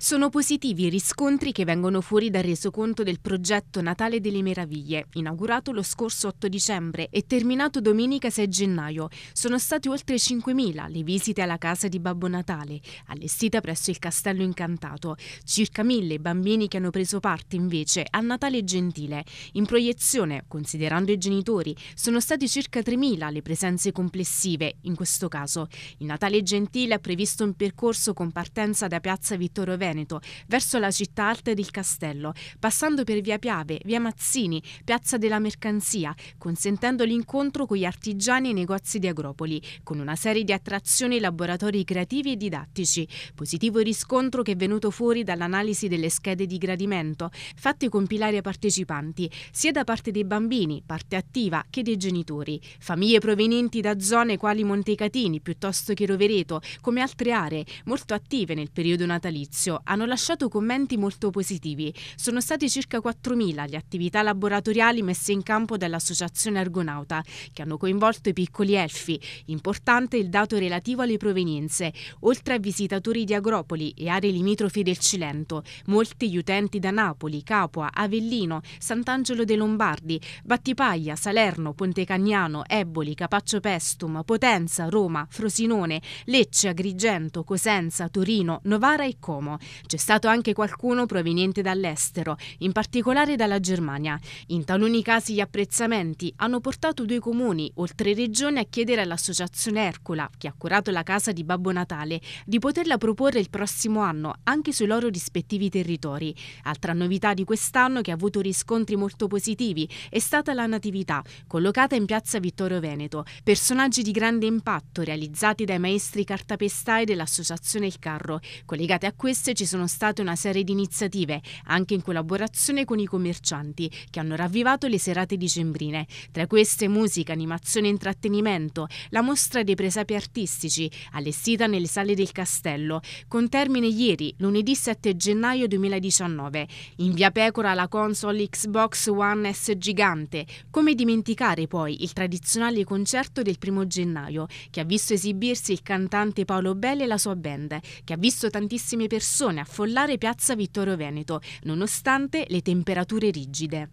Sono positivi i riscontri che vengono fuori dal resoconto del progetto Natale delle Meraviglie, inaugurato lo scorso 8 dicembre e terminato domenica 6 gennaio. Sono state oltre 5.000 le visite alla casa di Babbo Natale, allestita presso il Castello Incantato. Circa 1.000 bambini che hanno preso parte invece a Natale Gentile. In proiezione, considerando i genitori, sono state circa 3.000 le presenze complessive, in questo caso. Il Natale Gentile ha previsto un percorso con partenza da Piazza Vittorio Vecchio Veneto, verso la città alta del castello, passando per via Piave, via Mazzini, piazza della Mercanzia, consentendo l'incontro con gli artigiani e i negozi di Agropoli, con una serie di attrazioni e laboratori creativi e didattici. Positivo riscontro che è venuto fuori dall'analisi delle schede di gradimento, fatte compilare ai partecipanti, sia da parte dei bambini, parte attiva, che dei genitori. Famiglie provenienti da zone quali Montecatini piuttosto che Rovereto, come altre aree molto attive nel periodo natalizio hanno lasciato commenti molto positivi. Sono stati circa 4.000 le attività laboratoriali messe in campo dall'Associazione Argonauta, che hanno coinvolto i piccoli elfi. Importante il dato relativo alle provenienze, oltre a visitatori di Agropoli e aree limitrofi del Cilento, molti gli utenti da Napoli, Capua, Avellino, Sant'Angelo dei Lombardi, Battipaglia, Salerno, Ponte Cagnano, Eboli, Capaccio Pestum, Potenza, Roma, Frosinone, Lecce, Agrigento, Cosenza, Torino, Novara e Como. C'è stato anche qualcuno proveniente dall'estero, in particolare dalla Germania. In taluni casi gli apprezzamenti hanno portato due comuni, oltre regione, a chiedere all'associazione Ercola, che ha curato la casa di Babbo Natale, di poterla proporre il prossimo anno anche sui loro rispettivi territori. Altra novità di quest'anno che ha avuto riscontri molto positivi è stata la Natività, collocata in piazza Vittorio Veneto. Personaggi di grande impatto realizzati dai maestri cartapestai dell'associazione Il Carro. Collegate a queste ci sono state una serie di iniziative, anche in collaborazione con i commercianti, che hanno ravvivato le serate dicembrine. Tra queste musica, animazione e intrattenimento, la mostra dei presapi artistici, allestita nelle sale del castello, con termine ieri, lunedì 7 gennaio 2019. In via Pecora la console Xbox One S gigante. Come dimenticare poi il tradizionale concerto del primo gennaio, che ha visto esibirsi il cantante Paolo Belle e la sua band, che ha visto tantissime persone persone affollare piazza Vittorio Veneto, nonostante le temperature rigide.